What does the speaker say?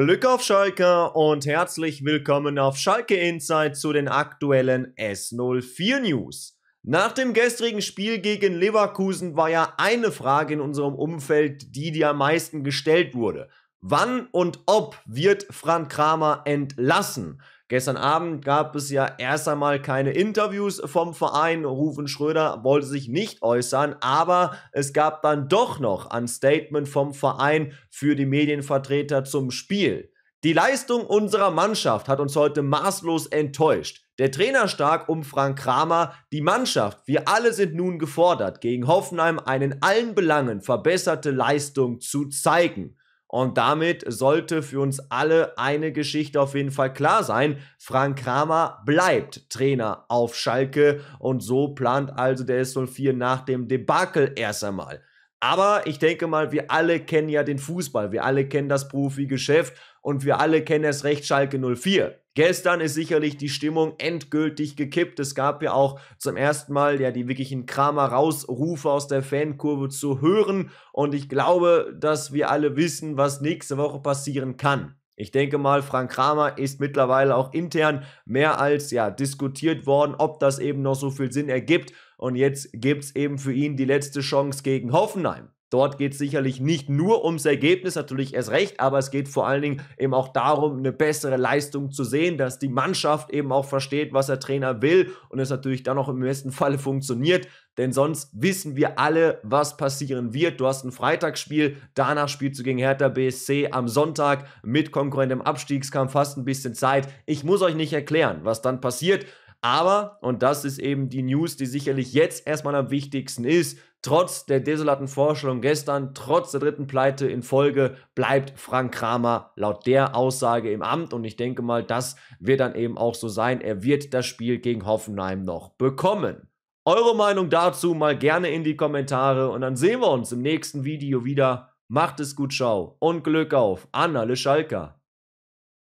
Glück auf Schalke und herzlich willkommen auf Schalke Insight zu den aktuellen S04 News. Nach dem gestrigen Spiel gegen Leverkusen war ja eine Frage in unserem Umfeld, die dir am meisten gestellt wurde. Wann und ob wird Frank Kramer entlassen? Gestern Abend gab es ja erst einmal keine Interviews vom Verein. Rufen Schröder wollte sich nicht äußern, aber es gab dann doch noch ein Statement vom Verein für die Medienvertreter zum Spiel. Die Leistung unserer Mannschaft hat uns heute maßlos enttäuscht. Der Trainer stark um Frank Kramer, die Mannschaft, wir alle sind nun gefordert, gegen Hoffenheim einen allen Belangen verbesserte Leistung zu zeigen. Und damit sollte für uns alle eine Geschichte auf jeden Fall klar sein. Frank Kramer bleibt Trainer auf Schalke und so plant also der S04 nach dem Debakel erst einmal aber ich denke mal, wir alle kennen ja den Fußball, wir alle kennen das Profigeschäft und wir alle kennen es recht Schalke 04. Gestern ist sicherlich die Stimmung endgültig gekippt. Es gab ja auch zum ersten Mal ja die wirklichen Kramer rausrufe aus der Fankurve zu hören und ich glaube, dass wir alle wissen, was nächste Woche passieren kann. Ich denke mal, Frank Kramer ist mittlerweile auch intern mehr als ja, diskutiert worden, ob das eben noch so viel Sinn ergibt. Und jetzt gibt es eben für ihn die letzte Chance gegen Hoffenheim. Dort geht es sicherlich nicht nur ums Ergebnis, natürlich erst recht, aber es geht vor allen Dingen eben auch darum, eine bessere Leistung zu sehen, dass die Mannschaft eben auch versteht, was der Trainer will und es natürlich dann auch im besten Falle funktioniert. Denn sonst wissen wir alle, was passieren wird. Du hast ein Freitagsspiel, danach spielst du gegen Hertha BSC am Sonntag mit Konkurrent im Abstiegskampf, fast ein bisschen Zeit. Ich muss euch nicht erklären, was dann passiert. Aber, und das ist eben die News, die sicherlich jetzt erstmal am wichtigsten ist, trotz der desolaten Vorstellung gestern, trotz der dritten Pleite in Folge, bleibt Frank Kramer laut der Aussage im Amt. Und ich denke mal, das wird dann eben auch so sein. Er wird das Spiel gegen Hoffenheim noch bekommen. Eure Meinung dazu mal gerne in die Kommentare und dann sehen wir uns im nächsten Video wieder. Macht es gut, ciao und Glück auf an alle Schalker.